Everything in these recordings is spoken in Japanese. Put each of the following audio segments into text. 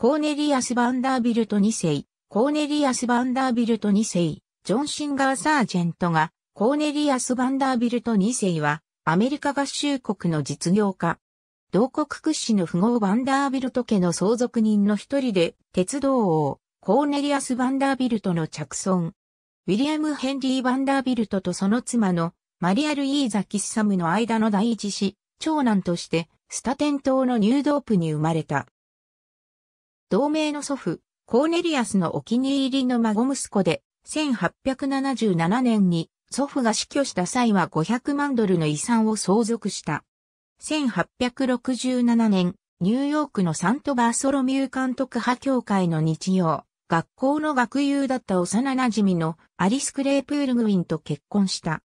コーネリアス・バンダービルト2世、コーネリアス・バンダービルト2世、ジョン・シンガー・サージェントが、コーネリアス・バンダービルト2世は、アメリカ合衆国の実業家。同国屈指の富豪バンダービルト家の相続人の一人で、鉄道王、コーネリアス・バンダービルトの着尊ウィリアム・ヘンリー・バンダービルトとその妻のマリアル・イーザ・キッサムの間の第一子、長男として、スタテン島のニュードープに生まれた。同名の祖父、コーネリアスのお気に入りの孫息子で、1877年に祖父が死去した際は500万ドルの遺産を相続した。1867年、ニューヨークのサントバーソロミュー監督派協会の日曜、学校の学友だった幼馴染のアリス・クレープール・グウィンと結婚した。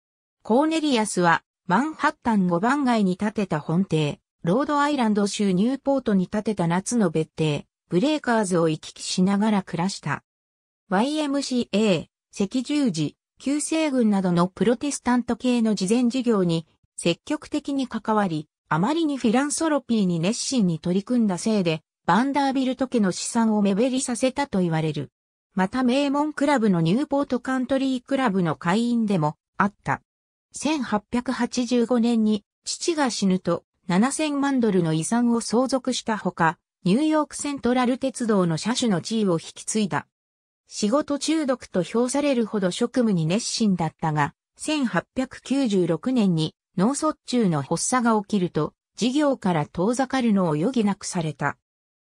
コーネリアスは、マンハッタン5番街に建てた本邸、ロードアイランド州ニューポートに建てた夏の別邸、ブレイカーズを行き来しながら暮らした。YMCA、赤十字、旧西軍などのプロテスタント系の慈善事業に積極的に関わり、あまりにフィランソロピーに熱心に取り組んだせいで、バンダービルト家の資産を目減りさせたと言われる。また名門クラブのニューポートカントリークラブの会員でもあった。1885年に父が死ぬと7000万ドルの遺産を相続したほか、ニューヨークセントラル鉄道の車種の地位を引き継いだ。仕事中毒と評されるほど職務に熱心だったが、1896年に脳卒中の発作が起きると、事業から遠ざかるのを余儀なくされた。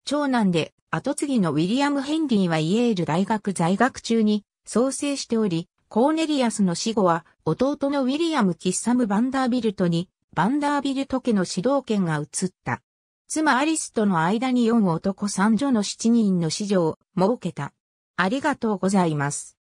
長男で後継ぎのウィリアム・ヘンリーはイエール大学在学中に創生しており、コーネリアスの死後は弟のウィリアム・キッサム・バンダービルトにバンダービルト家の指導権が移った。妻アリスとの間に4男3女の7人の子女を設けた。ありがとうございます。